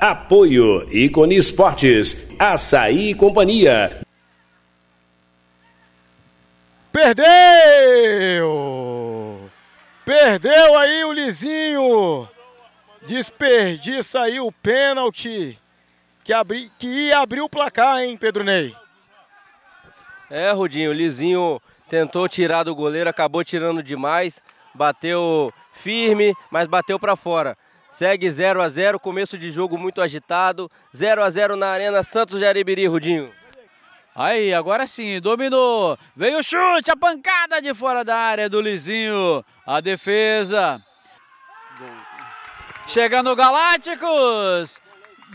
Apoio Icone Esportes, Açaí e Companhia. Perdeu! Perdeu aí o Lizinho. Desperdiça aí o pênalti que, abri, que ia abrir o placar, hein, Pedro Ney? É, Rudinho, o Lizinho tentou tirar do goleiro, acabou tirando demais, bateu firme, mas bateu para fora. Segue 0 a 0 começo de jogo muito agitado. 0 a 0 na Arena Santos de Aribiri, Rudinho. Aí, agora sim, dominou. Veio o chute, a pancada de fora da área do Lizinho. A defesa. Chegando o Galácticos.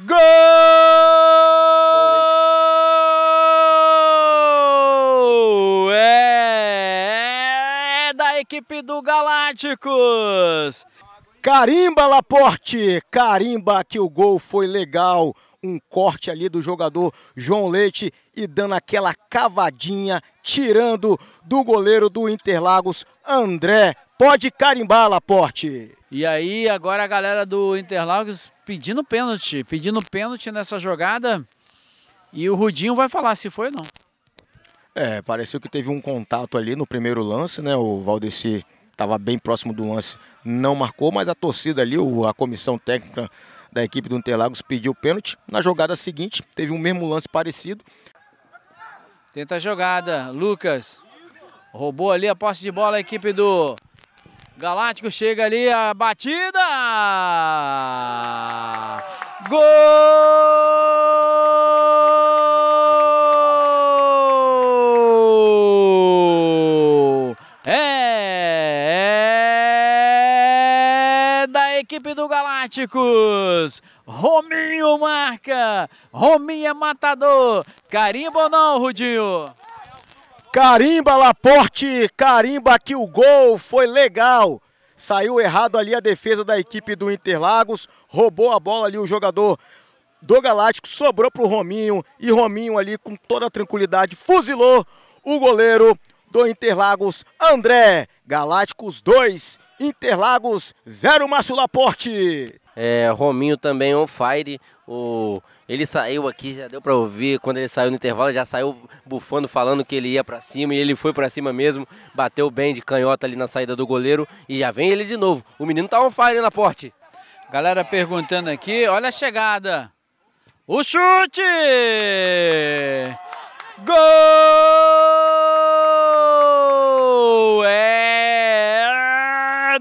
Gol! É, é da equipe do Galácticos. Carimba, Laporte! Carimba que o gol foi legal. Um corte ali do jogador João Leite e dando aquela cavadinha, tirando do goleiro do Interlagos, André. Pode carimbar, Laporte. E aí, agora a galera do Interlagos pedindo pênalti, pedindo pênalti nessa jogada. E o Rudinho vai falar se foi ou não. É, pareceu que teve um contato ali no primeiro lance, né? O Valdeci estava bem próximo do lance, não marcou, mas a torcida ali, a comissão técnica da equipe do Interlagos pediu pênalti. Na jogada seguinte, teve o um mesmo lance parecido. Tenta a jogada, Lucas. Roubou ali a posse de bola a equipe do Galáctico. Chega ali a batida. Gol! equipe do Galácticos. Rominho marca, Rominho é matador. Carimba ou não, Rudinho? Carimba, Laporte, carimba que o gol foi legal. Saiu errado ali a defesa da equipe do Interlagos, roubou a bola ali o jogador do Galáctico, sobrou para o Rominho e Rominho ali com toda tranquilidade fuzilou o goleiro do Interlagos, André. Galácticos 2, Interlagos 0, Márcio Laporte. É, Rominho também on fire. O, ele saiu aqui, já deu para ouvir. Quando ele saiu no intervalo, já saiu bufando, falando que ele ia para cima. E ele foi para cima mesmo. Bateu bem de canhota ali na saída do goleiro. E já vem ele de novo. O menino tá on fire na porte. Galera perguntando aqui. Olha a chegada. O chute! Gol!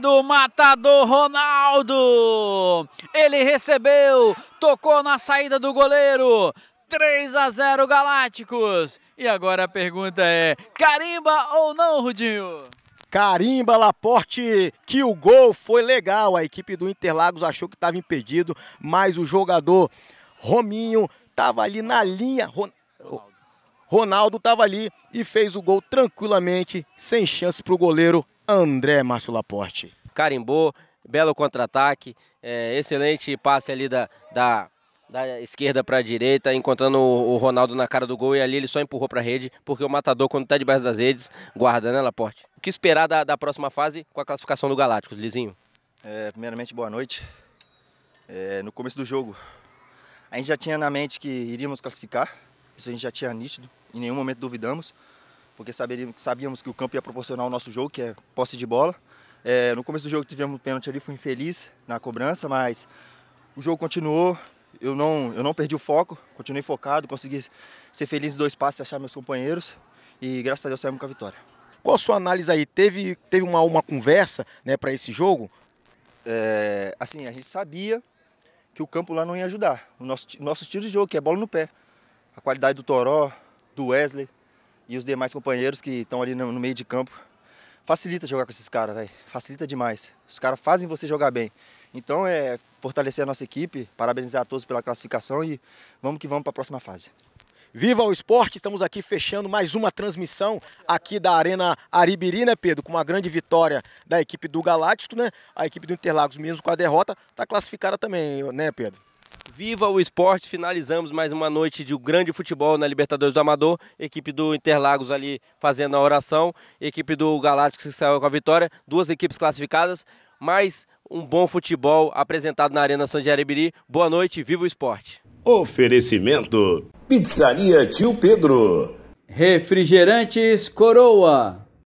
do matador Ronaldo. Ele recebeu, tocou na saída do goleiro. 3 a 0 Galácticos. E agora a pergunta é: carimba ou não, Rudinho? Carimba, Laporte, que o gol foi legal. A equipe do Interlagos achou que estava impedido, mas o jogador Rominho estava ali na linha. Ronaldo. Ronaldo estava ali e fez o gol tranquilamente, sem chance para o goleiro André Márcio Laporte. Carimbou, belo contra-ataque, é, excelente passe ali da, da da esquerda para a direita, encontrando o Ronaldo na cara do gol e ali ele só empurrou para a rede, porque o matador, quando está debaixo das redes, guarda, né, Laporte? O que esperar da, da próxima fase com a classificação do Galáctico, Lizinho? É, primeiramente, boa noite. É, no começo do jogo, a gente já tinha na mente que iríamos classificar, isso a gente já tinha nítido em nenhum momento duvidamos, porque sabíamos que o campo ia proporcionar o nosso jogo, que é posse de bola. É, no começo do jogo tivemos um pênalti ali, fui infeliz na cobrança, mas o jogo continuou, eu não, eu não perdi o foco, continuei focado, consegui ser feliz em dois passes, achar meus companheiros e graças a Deus saímos com a vitória. Qual a sua análise aí? Teve, teve uma, uma conversa né, para esse jogo? É, assim, a gente sabia que o campo lá não ia ajudar. O nosso, nosso estilo de jogo, que é bola no pé. A qualidade do Toró, do Wesley e os demais companheiros que estão ali no, no meio de campo. Facilita jogar com esses caras, velho. Facilita demais. Os caras fazem você jogar bem. Então é fortalecer a nossa equipe, parabenizar a todos pela classificação e vamos que vamos para a próxima fase. Viva o esporte! Estamos aqui fechando mais uma transmissão aqui da Arena Aribiri, né, Pedro? Com uma grande vitória da equipe do Galáctico, né? A equipe do Interlagos, mesmo com a derrota, está classificada também, né, Pedro? Viva o esporte! Finalizamos mais uma noite de um grande futebol na Libertadores do Amador. Equipe do Interlagos ali fazendo a oração, equipe do Galáctico que saiu com a vitória, duas equipes classificadas, mais um bom futebol apresentado na Arena Sanjaribiri. Boa noite, viva o esporte! Oferecimento: Pizzaria Tio Pedro, Refrigerantes Coroa.